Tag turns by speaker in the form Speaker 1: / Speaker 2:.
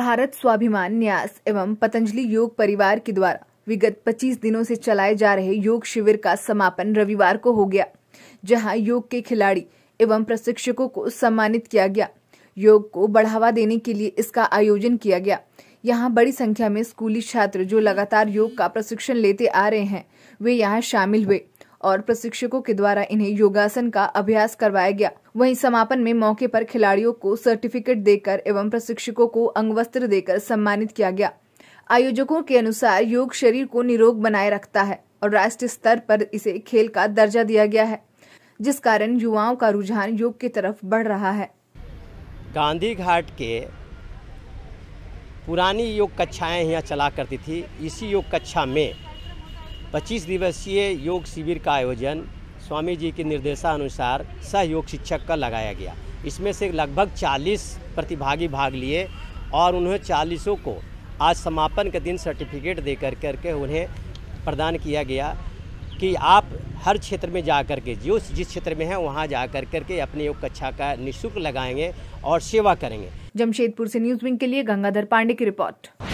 Speaker 1: भारत स्वाभिमान न्यास एवं पतंजलि योग परिवार के द्वारा विगत 25 दिनों से चलाए जा रहे योग शिविर का समापन रविवार को हो गया जहां योग के खिलाड़ी एवं प्रशिक्षकों को सम्मानित किया गया योग को बढ़ावा देने के लिए इसका आयोजन किया गया यहाँ बड़ी संख्या में स्कूली छात्र जो लगातार योग का प्रशिक्षण लेते आ रहे हैं वे यहाँ शामिल हुए और प्रशिक्षकों के द्वारा इन्हें योगासन का अभ्यास करवाया गया वहीं समापन में मौके पर खिलाड़ियों को सर्टिफिकेट देकर एवं प्रशिक्षकों को अंगवस्त्र देकर सम्मानित किया गया आयोजकों के अनुसार योग शरीर को निरोग बनाए रखता है और राष्ट्रीय स्तर पर इसे खेल का दर्जा दिया गया है जिस कारण युवाओं का रुझान योग की तरफ बढ़ रहा है
Speaker 2: गांधी घाट के पुरानी योग कक्षाएं यहाँ चला करती थी इसी योग कक्षा में 25 दिवसीय योग शिविर का आयोजन स्वामी जी के निर्देशानुसार सहयोग शिक्षक का लगाया गया इसमें से लगभग 40 प्रतिभागी भाग लिए और उन्हें चालीसों को आज समापन के दिन सर्टिफिकेट दे कर करके उन्हें प्रदान किया गया कि आप हर क्षेत्र में जा कर के जो जिस क्षेत्र में है वहाँ जा कर करके अपने योग कक्षा का निःशुल्क लगाएंगे और सेवा करेंगे
Speaker 1: जमशेदपुर से न्यूज विंग के लिए गंगाधर पांडे की रिपोर्ट